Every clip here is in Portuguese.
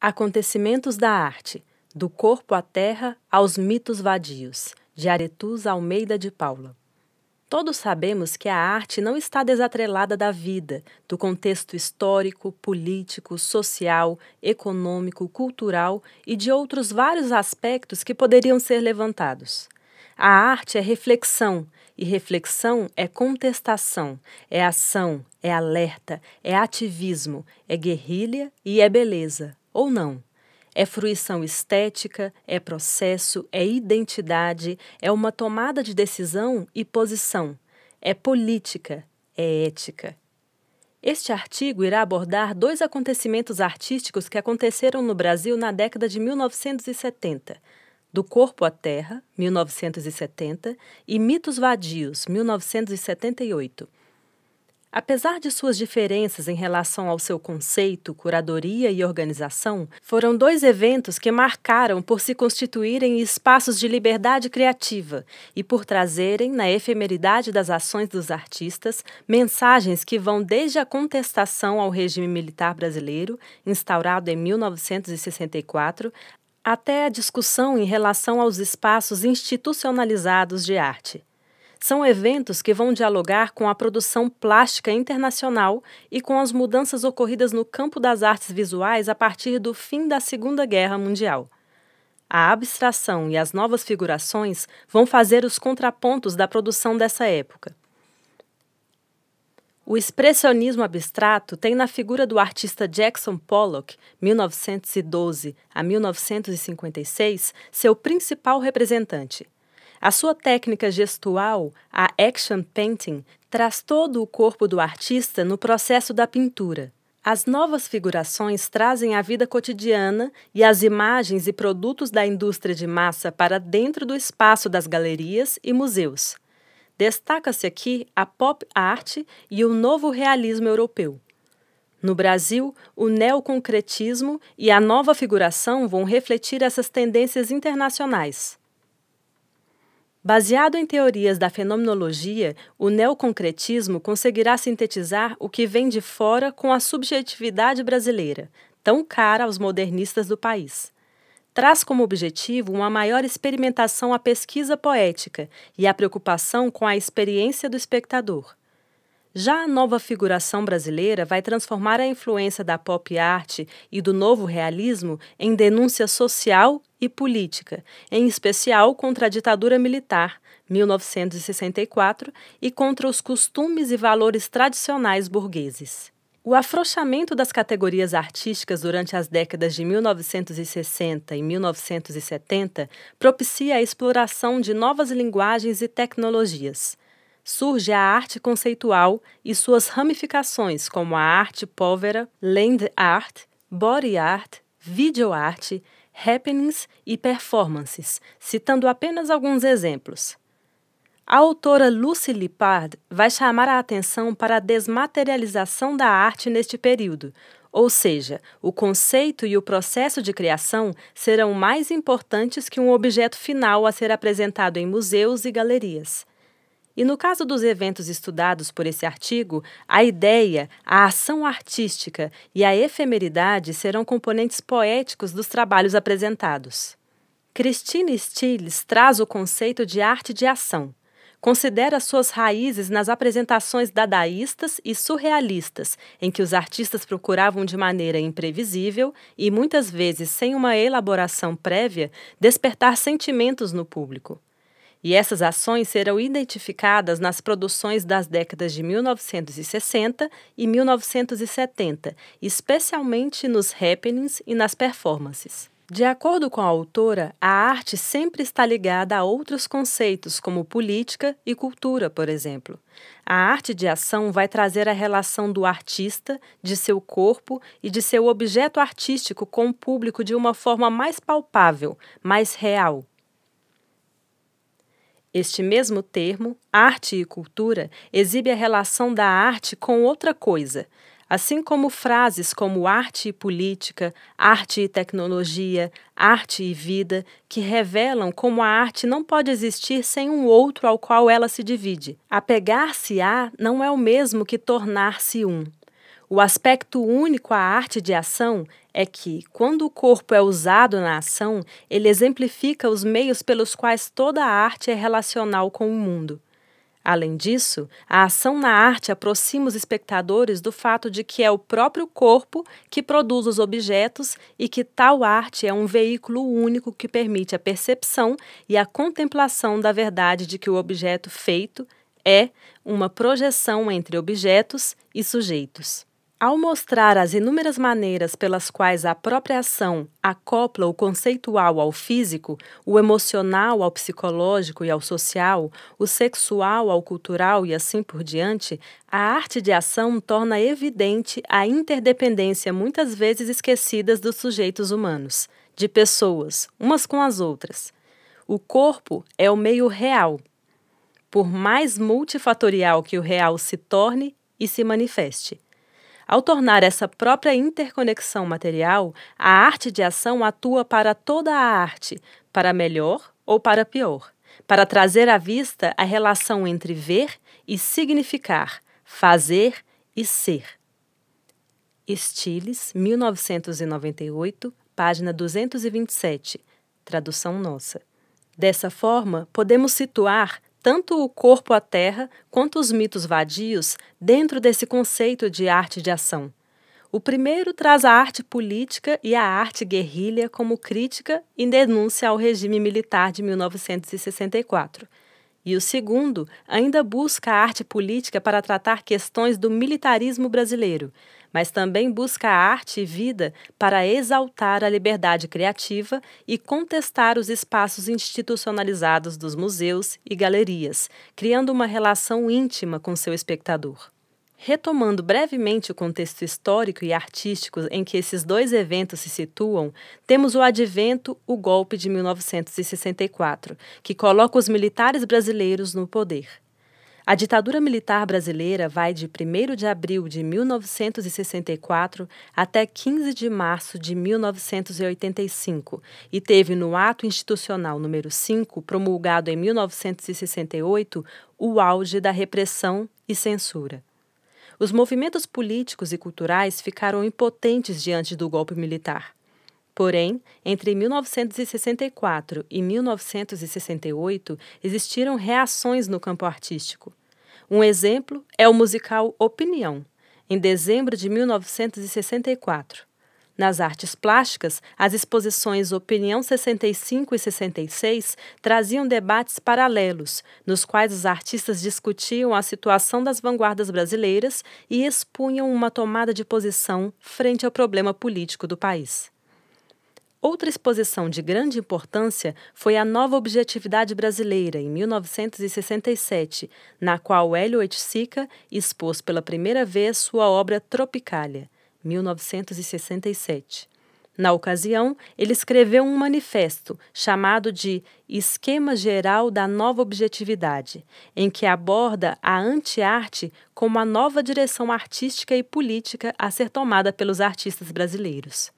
Acontecimentos da Arte, do Corpo à Terra aos Mitos Vadios, de Aretus Almeida de Paula. Todos sabemos que a arte não está desatrelada da vida, do contexto histórico, político, social, econômico, cultural e de outros vários aspectos que poderiam ser levantados. A arte é reflexão, e reflexão é contestação, é ação, é alerta, é ativismo, é guerrilha e é beleza ou não. É fruição estética, é processo, é identidade, é uma tomada de decisão e posição, é política, é ética. Este artigo irá abordar dois acontecimentos artísticos que aconteceram no Brasil na década de 1970. Do Corpo à Terra, 1970, e Mitos Vadios, 1978. Apesar de suas diferenças em relação ao seu conceito, curadoria e organização, foram dois eventos que marcaram por se constituírem espaços de liberdade criativa e por trazerem, na efemeridade das ações dos artistas, mensagens que vão desde a contestação ao regime militar brasileiro, instaurado em 1964, até a discussão em relação aos espaços institucionalizados de arte. São eventos que vão dialogar com a produção plástica internacional e com as mudanças ocorridas no campo das artes visuais a partir do fim da Segunda Guerra Mundial. A abstração e as novas figurações vão fazer os contrapontos da produção dessa época. O expressionismo abstrato tem na figura do artista Jackson Pollock, 1912 a 1956, seu principal representante. A sua técnica gestual, a action painting, traz todo o corpo do artista no processo da pintura. As novas figurações trazem a vida cotidiana e as imagens e produtos da indústria de massa para dentro do espaço das galerias e museus. Destaca-se aqui a pop art e o novo realismo europeu. No Brasil, o neoconcretismo e a nova figuração vão refletir essas tendências internacionais. Baseado em teorias da fenomenologia, o neoconcretismo conseguirá sintetizar o que vem de fora com a subjetividade brasileira, tão cara aos modernistas do país. Traz como objetivo uma maior experimentação à pesquisa poética e a preocupação com a experiência do espectador. Já a nova figuração brasileira vai transformar a influência da pop art e do novo realismo em denúncia social e política, em especial contra a ditadura militar, 1964, e contra os costumes e valores tradicionais burgueses. O afrouxamento das categorias artísticas durante as décadas de 1960 e 1970 propicia a exploração de novas linguagens e tecnologias surge a arte conceitual e suas ramificações, como a arte póvera, land art, body art, videoarte, happenings e performances, citando apenas alguns exemplos. A autora Lucy Lippard vai chamar a atenção para a desmaterialização da arte neste período, ou seja, o conceito e o processo de criação serão mais importantes que um objeto final a ser apresentado em museus e galerias. E no caso dos eventos estudados por esse artigo, a ideia, a ação artística e a efemeridade serão componentes poéticos dos trabalhos apresentados. Christine Stills traz o conceito de arte de ação. Considera suas raízes nas apresentações dadaístas e surrealistas, em que os artistas procuravam de maneira imprevisível e muitas vezes sem uma elaboração prévia despertar sentimentos no público. E essas ações serão identificadas nas produções das décadas de 1960 e 1970, especialmente nos happenings e nas performances. De acordo com a autora, a arte sempre está ligada a outros conceitos, como política e cultura, por exemplo. A arte de ação vai trazer a relação do artista, de seu corpo e de seu objeto artístico com o público de uma forma mais palpável, mais real. Este mesmo termo, arte e cultura, exibe a relação da arte com outra coisa, assim como frases como arte e política, arte e tecnologia, arte e vida, que revelam como a arte não pode existir sem um outro ao qual ela se divide. Apegar-se a não é o mesmo que tornar-se um. O aspecto único à arte de ação é que, quando o corpo é usado na ação, ele exemplifica os meios pelos quais toda a arte é relacional com o mundo. Além disso, a ação na arte aproxima os espectadores do fato de que é o próprio corpo que produz os objetos e que tal arte é um veículo único que permite a percepção e a contemplação da verdade de que o objeto feito é uma projeção entre objetos e sujeitos. Ao mostrar as inúmeras maneiras pelas quais a própria ação acopla o conceitual ao físico, o emocional ao psicológico e ao social, o sexual ao cultural e assim por diante, a arte de ação torna evidente a interdependência muitas vezes esquecida, dos sujeitos humanos, de pessoas, umas com as outras. O corpo é o meio real. Por mais multifatorial que o real se torne e se manifeste. Ao tornar essa própria interconexão material, a arte de ação atua para toda a arte, para melhor ou para pior, para trazer à vista a relação entre ver e significar, fazer e ser. Estiles, 1998, página 227, tradução nossa. Dessa forma, podemos situar tanto o corpo à terra quanto os mitos vadios dentro desse conceito de arte de ação. O primeiro traz a arte política e a arte guerrilha como crítica e denúncia ao regime militar de 1964. E o segundo ainda busca a arte política para tratar questões do militarismo brasileiro, mas também busca arte e vida para exaltar a liberdade criativa e contestar os espaços institucionalizados dos museus e galerias, criando uma relação íntima com seu espectador. Retomando brevemente o contexto histórico e artístico em que esses dois eventos se situam, temos o advento, o golpe de 1964, que coloca os militares brasileiros no poder. A ditadura militar brasileira vai de 1 de abril de 1964 até 15 de março de 1985 e teve no Ato Institucional número 5, promulgado em 1968, o auge da repressão e censura. Os movimentos políticos e culturais ficaram impotentes diante do golpe militar. Porém, entre 1964 e 1968 existiram reações no campo artístico. Um exemplo é o musical Opinião, em dezembro de 1964. Nas artes plásticas, as exposições Opinião 65 e 66 traziam debates paralelos, nos quais os artistas discutiam a situação das vanguardas brasileiras e expunham uma tomada de posição frente ao problema político do país. Outra exposição de grande importância foi a Nova Objetividade Brasileira, em 1967, na qual Hélio Oiticica expôs pela primeira vez sua obra Tropicália, 1967. Na ocasião, ele escreveu um manifesto chamado de Esquema Geral da Nova Objetividade, em que aborda a antiarte como a nova direção artística e política a ser tomada pelos artistas brasileiros.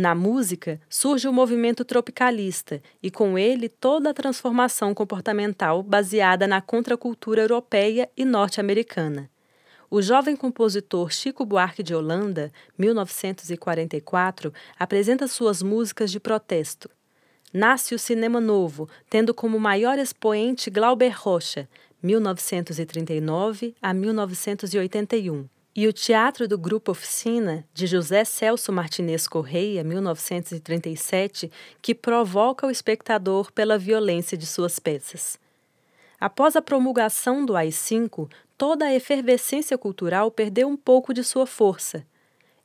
Na música, surge o movimento tropicalista e, com ele, toda a transformação comportamental baseada na contracultura europeia e norte-americana. O jovem compositor Chico Buarque de Holanda, 1944, apresenta suas músicas de protesto. Nasce o cinema novo, tendo como maior expoente Glauber Rocha, 1939 a 1981 e o Teatro do Grupo Oficina, de José Celso Martinez Correia, 1937, que provoca o espectador pela violência de suas peças. Após a promulgação do AI-5, toda a efervescência cultural perdeu um pouco de sua força.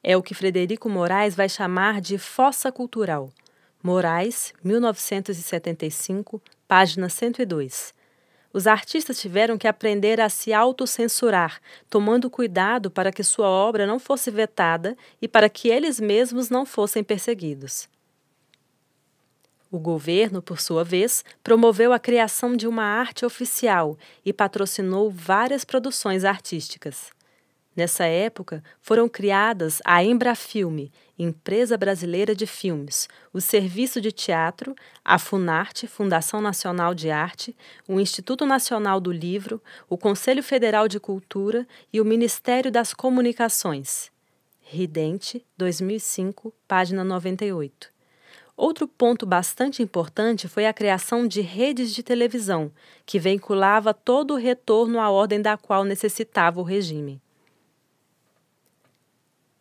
É o que Frederico Moraes vai chamar de fossa cultural. Moraes, 1975, página 102. Os artistas tiveram que aprender a se autocensurar, tomando cuidado para que sua obra não fosse vetada e para que eles mesmos não fossem perseguidos. O governo, por sua vez, promoveu a criação de uma arte oficial e patrocinou várias produções artísticas. Nessa época, foram criadas a Embrafilme, Empresa Brasileira de Filmes, o Serviço de Teatro, a Funarte, Fundação Nacional de Arte, o Instituto Nacional do Livro, o Conselho Federal de Cultura e o Ministério das Comunicações. Ridente, 2005, página 98. Outro ponto bastante importante foi a criação de redes de televisão, que veiculava todo o retorno à ordem da qual necessitava o regime.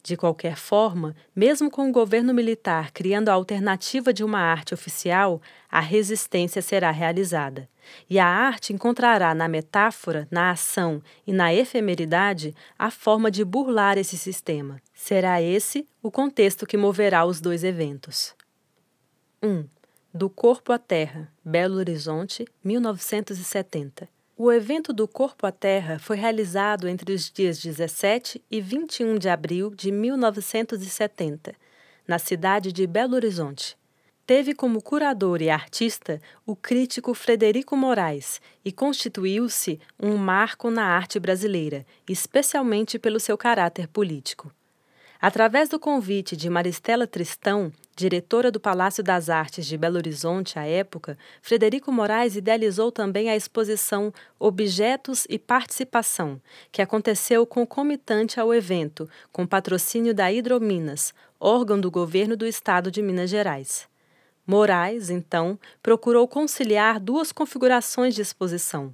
De qualquer forma, mesmo com o governo militar criando a alternativa de uma arte oficial, a resistência será realizada. E a arte encontrará na metáfora, na ação e na efemeridade a forma de burlar esse sistema. Será esse o contexto que moverá os dois eventos. 1. Do Corpo à Terra, Belo Horizonte, 1970. O evento do Corpo à Terra foi realizado entre os dias 17 e 21 de abril de 1970, na cidade de Belo Horizonte. Teve como curador e artista o crítico Frederico Moraes e constituiu-se um marco na arte brasileira, especialmente pelo seu caráter político. Através do convite de Maristela Tristão, Diretora do Palácio das Artes de Belo Horizonte à época, Frederico Moraes idealizou também a exposição Objetos e Participação, que aconteceu concomitante ao evento, com patrocínio da Hidrominas, órgão do governo do estado de Minas Gerais. Moraes, então, procurou conciliar duas configurações de exposição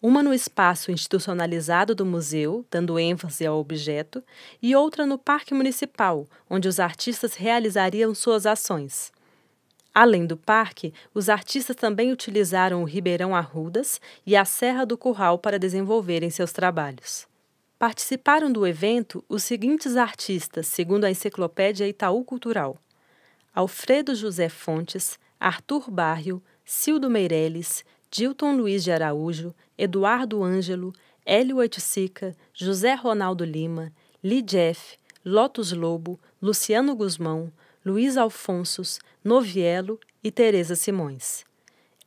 uma no espaço institucionalizado do museu, dando ênfase ao objeto, e outra no Parque Municipal, onde os artistas realizariam suas ações. Além do parque, os artistas também utilizaram o Ribeirão Arrudas e a Serra do Curral para desenvolverem seus trabalhos. Participaram do evento os seguintes artistas, segundo a enciclopédia Itaú Cultural: Alfredo José Fontes, Arthur Barrio, Cildo Meirelles, Dilton Luiz de Araújo, Eduardo Ângelo, Hélio Oiticica, José Ronaldo Lima, Lee Jeff, Lotus Lobo, Luciano Guzmão, Luiz Alfonsos, Novielo e Tereza Simões.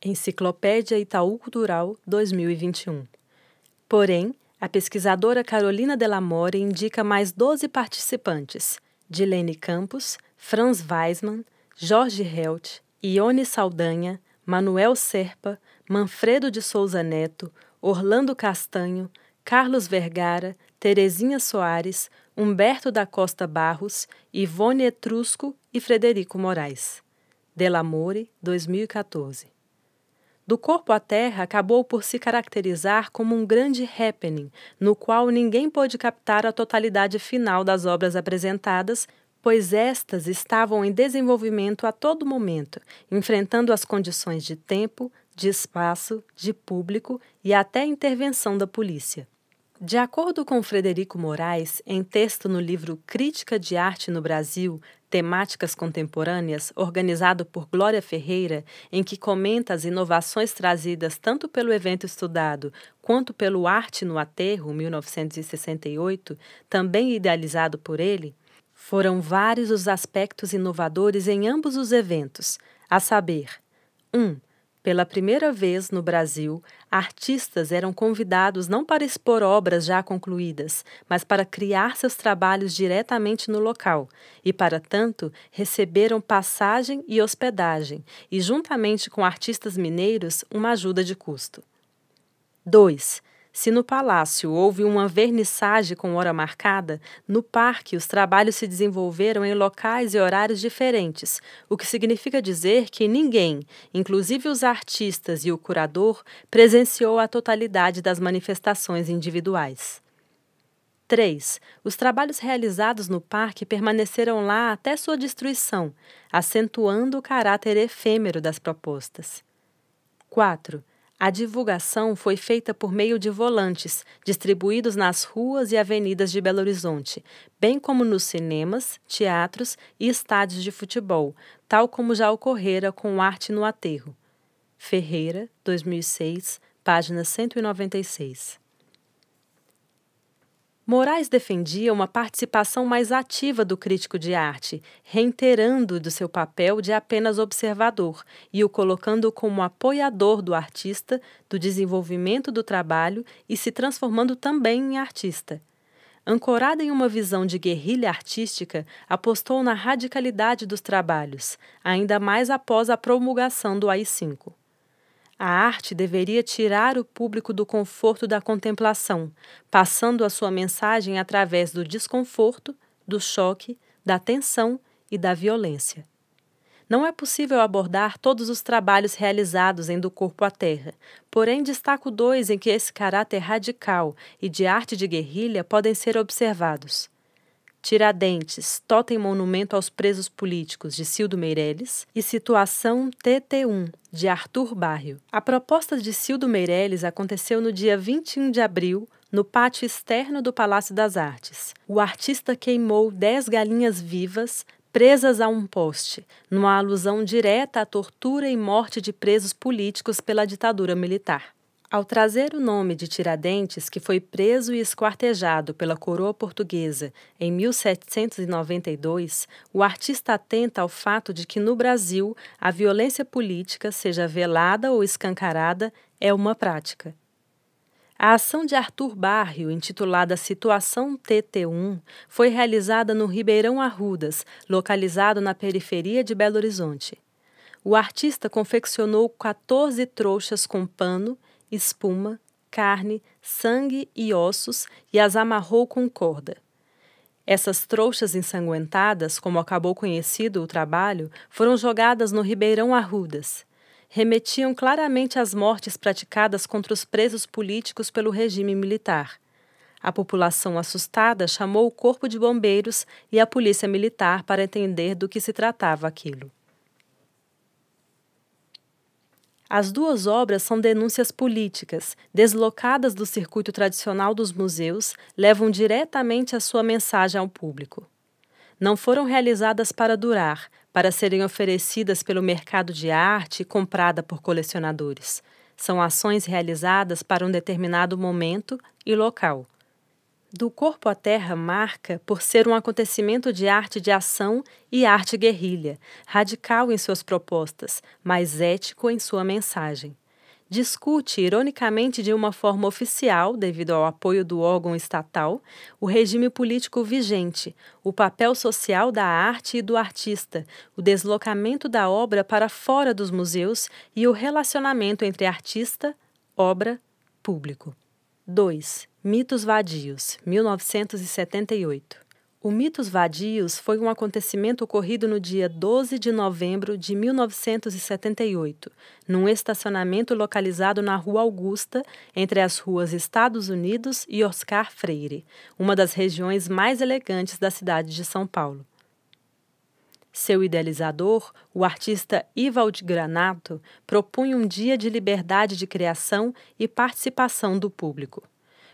Enciclopédia Itaú Cultural 2021. Porém, a pesquisadora Carolina Delamore indica mais 12 participantes: Dilene Campos, Franz Weismann, Jorge Helt, Ione Saldanha, Manuel Serpa, Manfredo de Souza Neto, Orlando Castanho, Carlos Vergara, Terezinha Soares, Humberto da Costa Barros, Ivone Etrusco e Frederico Moraes. Delamore, 2014. Do Corpo à Terra acabou por se caracterizar como um grande happening, no qual ninguém pôde captar a totalidade final das obras apresentadas, pois estas estavam em desenvolvimento a todo momento, enfrentando as condições de tempo, de espaço, de público e até intervenção da polícia. De acordo com Frederico Moraes, em texto no livro Crítica de Arte no Brasil, Temáticas Contemporâneas, organizado por Glória Ferreira, em que comenta as inovações trazidas tanto pelo evento estudado quanto pelo Arte no Aterro, 1968, também idealizado por ele, foram vários os aspectos inovadores em ambos os eventos, a saber: 1. Um, pela primeira vez no Brasil, artistas eram convidados não para expor obras já concluídas, mas para criar seus trabalhos diretamente no local, e para tanto receberam passagem e hospedagem, e juntamente com artistas mineiros, uma ajuda de custo. 2. Se no palácio houve uma vernissage com hora marcada, no parque os trabalhos se desenvolveram em locais e horários diferentes, o que significa dizer que ninguém, inclusive os artistas e o curador, presenciou a totalidade das manifestações individuais. 3. Os trabalhos realizados no parque permaneceram lá até sua destruição, acentuando o caráter efêmero das propostas. 4. A divulgação foi feita por meio de volantes, distribuídos nas ruas e avenidas de Belo Horizonte, bem como nos cinemas, teatros e estádios de futebol, tal como já ocorrera com Arte no Aterro. Ferreira, 2006, página 196. Moraes defendia uma participação mais ativa do crítico de arte, reiterando do seu papel de apenas observador e o colocando como apoiador do artista, do desenvolvimento do trabalho e se transformando também em artista. Ancorada em uma visão de guerrilha artística, apostou na radicalidade dos trabalhos, ainda mais após a promulgação do AI-5. A arte deveria tirar o público do conforto da contemplação, passando a sua mensagem através do desconforto, do choque, da tensão e da violência. Não é possível abordar todos os trabalhos realizados em Do Corpo à Terra, porém destaco dois em que esse caráter radical e de arte de guerrilha podem ser observados. Tiradentes, Totem Monumento aos Presos Políticos, de Cildo Meirelles, e Situação TT1, de Arthur Barrio. A proposta de Cildo Meirelles aconteceu no dia 21 de abril, no pátio externo do Palácio das Artes. O artista queimou 10 galinhas vivas presas a um poste, numa alusão direta à tortura e morte de presos políticos pela ditadura militar. Ao trazer o nome de Tiradentes, que foi preso e esquartejado pela coroa portuguesa em 1792, o artista atenta ao fato de que no Brasil a violência política, seja velada ou escancarada, é uma prática. A ação de Arthur Barrio, intitulada Situação TT1, foi realizada no Ribeirão Arrudas, localizado na periferia de Belo Horizonte. O artista confeccionou 14 trouxas com pano espuma, carne, sangue e ossos e as amarrou com corda. Essas trouxas ensanguentadas, como acabou conhecido o trabalho, foram jogadas no Ribeirão Arrudas. Remetiam claramente às mortes praticadas contra os presos políticos pelo regime militar. A população assustada chamou o corpo de bombeiros e a polícia militar para entender do que se tratava aquilo. As duas obras são denúncias políticas, deslocadas do circuito tradicional dos museus, levam diretamente a sua mensagem ao público. Não foram realizadas para durar, para serem oferecidas pelo mercado de arte e comprada por colecionadores. São ações realizadas para um determinado momento e local. Do Corpo à Terra marca por ser um acontecimento de arte de ação e arte guerrilha, radical em suas propostas, mas ético em sua mensagem. Discute, ironicamente de uma forma oficial, devido ao apoio do órgão estatal, o regime político vigente, o papel social da arte e do artista, o deslocamento da obra para fora dos museus e o relacionamento entre artista, obra, público. 2. Mitos Vadios, 1978. O Mitos Vadios foi um acontecimento ocorrido no dia 12 de novembro de 1978, num estacionamento localizado na Rua Augusta, entre as ruas Estados Unidos e Oscar Freire, uma das regiões mais elegantes da cidade de São Paulo. Seu idealizador, o artista Ivald Granato, propunha um dia de liberdade de criação e participação do público.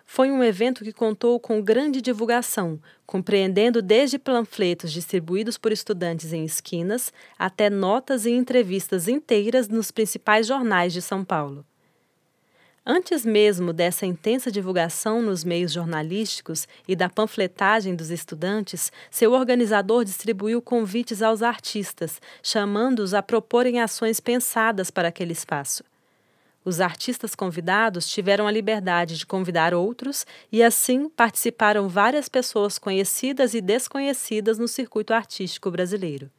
Foi um evento que contou com grande divulgação, compreendendo desde panfletos distribuídos por estudantes em esquinas até notas e entrevistas inteiras nos principais jornais de São Paulo. Antes mesmo dessa intensa divulgação nos meios jornalísticos e da panfletagem dos estudantes, seu organizador distribuiu convites aos artistas, chamando-os a proporem ações pensadas para aquele espaço. Os artistas convidados tiveram a liberdade de convidar outros e, assim, participaram várias pessoas conhecidas e desconhecidas no circuito artístico brasileiro.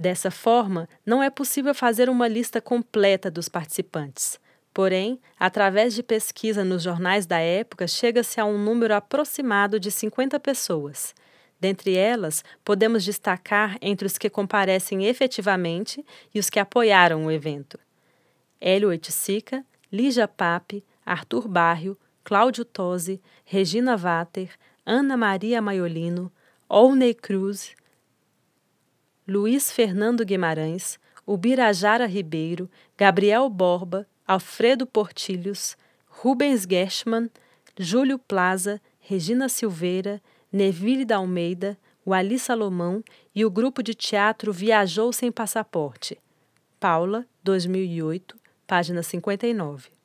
Dessa forma, não é possível fazer uma lista completa dos participantes. Porém, através de pesquisa nos jornais da época, chega-se a um número aproximado de 50 pessoas. Dentre elas, podemos destacar entre os que comparecem efetivamente e os que apoiaram o evento. Hélio Oiticica, Lígia Pape, Arthur Barrio, Cláudio Tosi, Regina Vater, Ana Maria Maiolino, Olney Cruz, Luiz Fernando Guimarães, Ubirajara Ribeiro, Gabriel Borba, Alfredo Portilhos, Rubens Gershman, Júlio Plaza, Regina Silveira, Neville da Almeida, Wally Salomão e o grupo de teatro Viajou Sem Passaporte. Paula, 2008, página 59.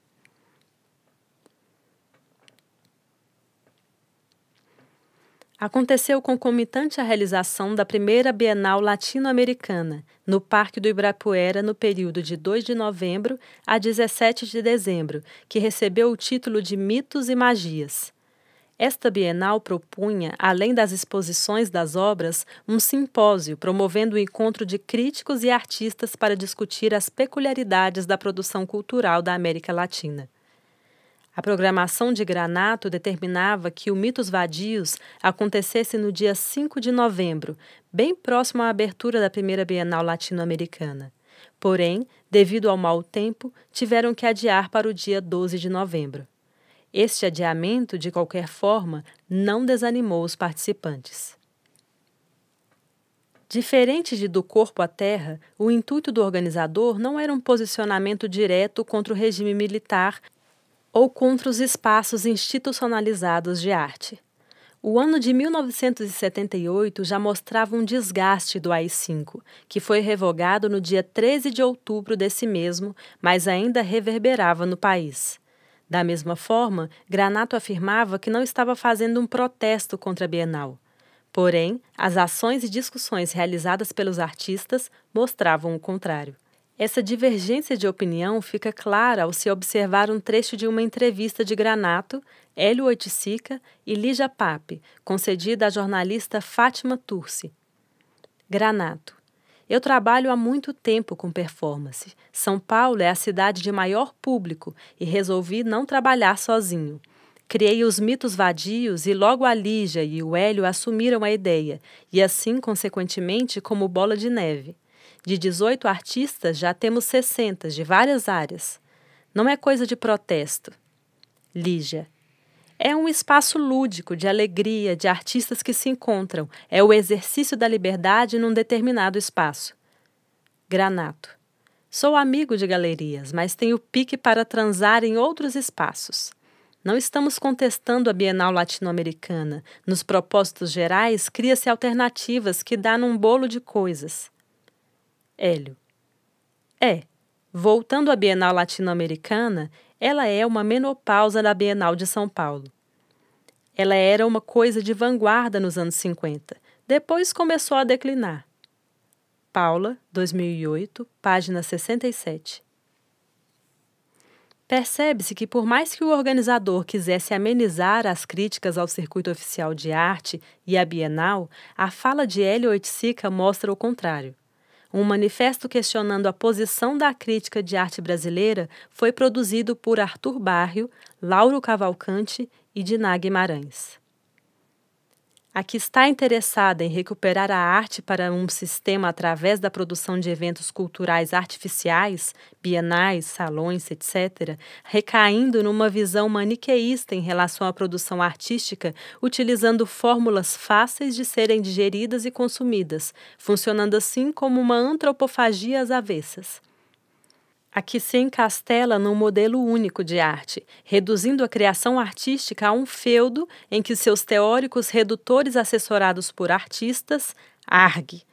aconteceu concomitante à realização da primeira Bienal Latino-Americana, no Parque do Ibirapuera, no período de 2 de novembro a 17 de dezembro, que recebeu o título de Mitos e Magias. Esta Bienal propunha, além das exposições das obras, um simpósio promovendo o encontro de críticos e artistas para discutir as peculiaridades da produção cultural da América Latina. A programação de Granato determinava que o Mitos Vadios acontecesse no dia 5 de novembro, bem próximo à abertura da primeira Bienal Latino-Americana. Porém, devido ao mau tempo, tiveram que adiar para o dia 12 de novembro. Este adiamento, de qualquer forma, não desanimou os participantes. Diferente de do corpo à terra, o intuito do organizador não era um posicionamento direto contra o regime militar ou contra os espaços institucionalizados de arte. O ano de 1978 já mostrava um desgaste do AI-5, que foi revogado no dia 13 de outubro desse mesmo, mas ainda reverberava no país. Da mesma forma, Granato afirmava que não estava fazendo um protesto contra a Bienal. Porém, as ações e discussões realizadas pelos artistas mostravam o contrário. Essa divergência de opinião fica clara ao se observar um trecho de uma entrevista de Granato, Hélio Oiticica e Lígia Pape, concedida à jornalista Fátima Turci. Granato. Eu trabalho há muito tempo com performance. São Paulo é a cidade de maior público e resolvi não trabalhar sozinho. Criei os mitos vadios e logo a Lígia e o Hélio assumiram a ideia, e assim, consequentemente, como bola de neve. De 18 artistas, já temos 60 de várias áreas. Não é coisa de protesto. Lígia. É um espaço lúdico, de alegria, de artistas que se encontram. É o exercício da liberdade num determinado espaço. Granato. Sou amigo de galerias, mas tenho pique para transar em outros espaços. Não estamos contestando a Bienal Latino-Americana. Nos propósitos gerais, cria-se alternativas que dá num bolo de coisas. Hélio. É. Voltando à Bienal Latino-Americana, ela é uma menopausa da Bienal de São Paulo. Ela era uma coisa de vanguarda nos anos 50, depois começou a declinar. Paula, 2008, página 67. Percebe-se que, por mais que o organizador quisesse amenizar as críticas ao circuito oficial de arte e à Bienal, a fala de Hélio Oiticica mostra o contrário. Um manifesto questionando a posição da crítica de arte brasileira foi produzido por Arthur Barrio, Lauro Cavalcante e Diná Guimarães a que está interessada em recuperar a arte para um sistema através da produção de eventos culturais artificiais, bienais, salões, etc., recaindo numa visão maniqueísta em relação à produção artística, utilizando fórmulas fáceis de serem digeridas e consumidas, funcionando assim como uma antropofagia às avessas a que se encastela num modelo único de arte, reduzindo a criação artística a um feudo em que seus teóricos redutores assessorados por artistas, argue.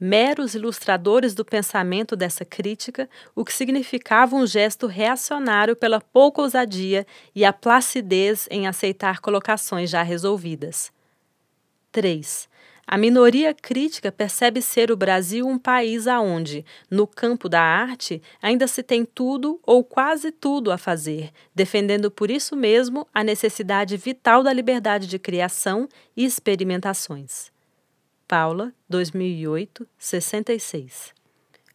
meros ilustradores do pensamento dessa crítica, o que significava um gesto reacionário pela pouca ousadia e a placidez em aceitar colocações já resolvidas. 3. A minoria crítica percebe ser o Brasil um país aonde, no campo da arte, ainda se tem tudo ou quase tudo a fazer, defendendo por isso mesmo a necessidade vital da liberdade de criação e experimentações. Paula, 2008, 66.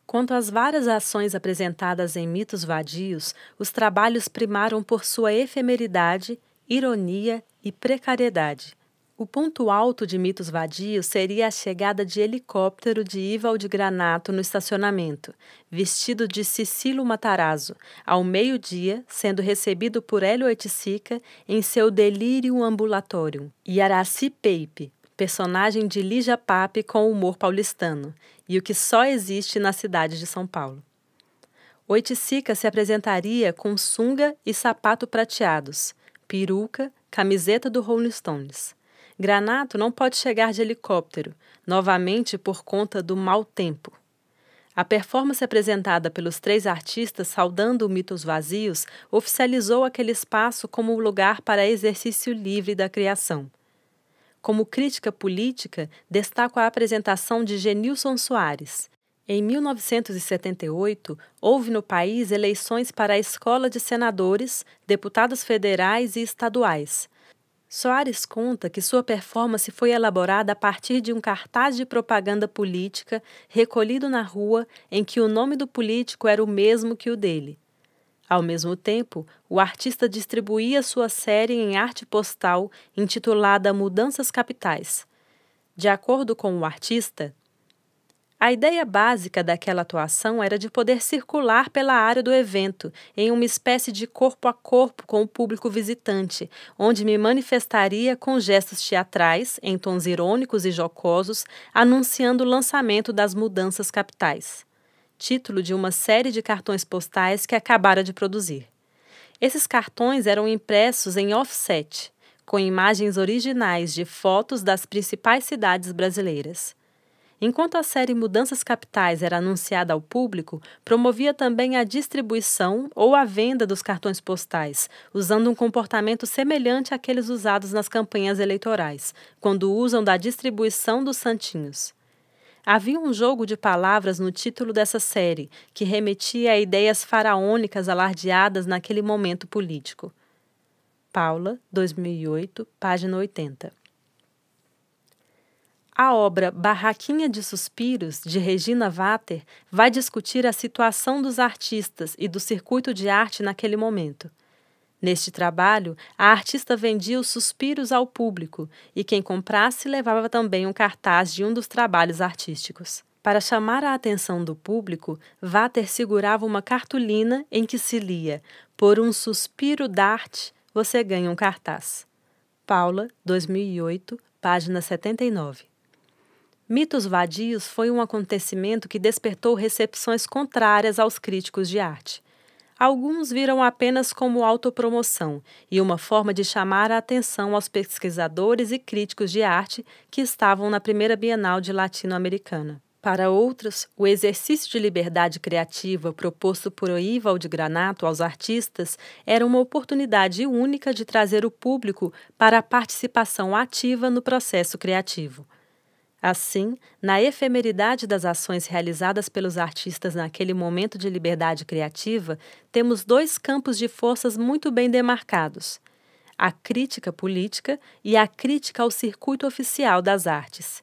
Quanto às várias ações apresentadas em Mitos Vadios, os trabalhos primaram por sua efemeridade, ironia e precariedade. O ponto alto de mitos vadios seria a chegada de helicóptero de de Granato no estacionamento, vestido de Sicilo Matarazzo, ao meio-dia, sendo recebido por Hélio Oiticica em seu delirium ambulatorium, e Araci Peipe, personagem de Lija Pape com humor paulistano, e o que só existe na cidade de São Paulo. Oiticica se apresentaria com sunga e sapato prateados, peruca, camiseta do Rolling Stones Granato não pode chegar de helicóptero, novamente por conta do mau tempo. A performance apresentada pelos três artistas saudando o Mitos Vazios oficializou aquele espaço como lugar para exercício livre da criação. Como crítica política, destaco a apresentação de Genilson Soares. Em 1978, houve no país eleições para a Escola de Senadores, Deputados Federais e Estaduais, Soares conta que sua performance foi elaborada a partir de um cartaz de propaganda política recolhido na rua em que o nome do político era o mesmo que o dele. Ao mesmo tempo, o artista distribuía sua série em arte postal intitulada Mudanças Capitais. De acordo com o artista, a ideia básica daquela atuação era de poder circular pela área do evento, em uma espécie de corpo a corpo com o público visitante, onde me manifestaria com gestos teatrais, em tons irônicos e jocosos, anunciando o lançamento das mudanças capitais. Título de uma série de cartões postais que acabara de produzir. Esses cartões eram impressos em offset, com imagens originais de fotos das principais cidades brasileiras. Enquanto a série Mudanças Capitais era anunciada ao público, promovia também a distribuição ou a venda dos cartões postais, usando um comportamento semelhante àqueles usados nas campanhas eleitorais, quando usam da distribuição dos santinhos. Havia um jogo de palavras no título dessa série, que remetia a ideias faraônicas alardeadas naquele momento político. Paula, 2008, página 80. A obra Barraquinha de Suspiros, de Regina Vater, vai discutir a situação dos artistas e do circuito de arte naquele momento. Neste trabalho, a artista vendia os suspiros ao público e quem comprasse levava também um cartaz de um dos trabalhos artísticos. Para chamar a atenção do público, Vater segurava uma cartolina em que se lia: Por um suspiro da arte, você ganha um cartaz. Paula, 2008, página 79. Mitos Vadios foi um acontecimento que despertou recepções contrárias aos críticos de arte. Alguns viram apenas como autopromoção e uma forma de chamar a atenção aos pesquisadores e críticos de arte que estavam na primeira Bienal de Latino-Americana. Para outros, o exercício de liberdade criativa proposto por de Granato aos artistas era uma oportunidade única de trazer o público para a participação ativa no processo criativo. Assim, na efemeridade das ações realizadas pelos artistas naquele momento de liberdade criativa, temos dois campos de forças muito bem demarcados: a crítica política e a crítica ao circuito oficial das artes.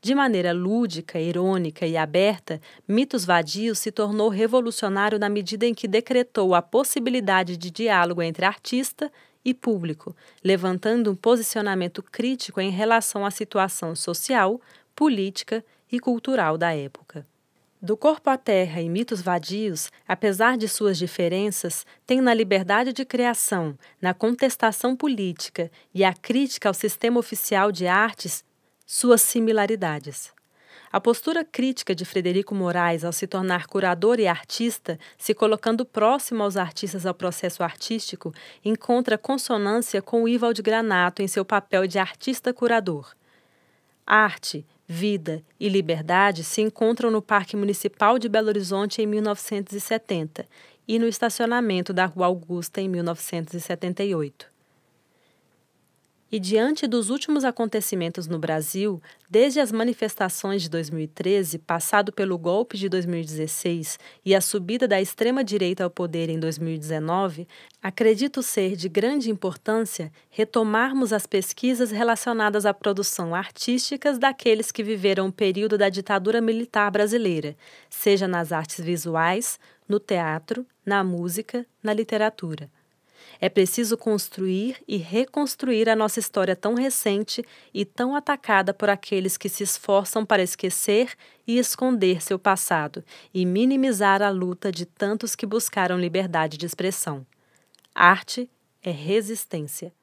De maneira lúdica, irônica e aberta, Mitos Vadios se tornou revolucionário na medida em que decretou a possibilidade de diálogo entre artista, e público, levantando um posicionamento crítico em relação à situação social, política e cultural da época. Do Corpo à Terra e Mitos Vadios, apesar de suas diferenças, tem na liberdade de criação, na contestação política e a crítica ao sistema oficial de artes suas similaridades. A postura crítica de Frederico Moraes ao se tornar curador e artista, se colocando próximo aos artistas ao processo artístico, encontra consonância com o Ivald Granato em seu papel de artista-curador. Arte, vida e liberdade se encontram no Parque Municipal de Belo Horizonte em 1970 e no estacionamento da Rua Augusta em 1978. E diante dos últimos acontecimentos no Brasil, desde as manifestações de 2013, passado pelo golpe de 2016 e a subida da extrema-direita ao poder em 2019, acredito ser de grande importância retomarmos as pesquisas relacionadas à produção artísticas daqueles que viveram o período da ditadura militar brasileira, seja nas artes visuais, no teatro, na música, na literatura. É preciso construir e reconstruir a nossa história tão recente e tão atacada por aqueles que se esforçam para esquecer e esconder seu passado e minimizar a luta de tantos que buscaram liberdade de expressão. Arte é resistência.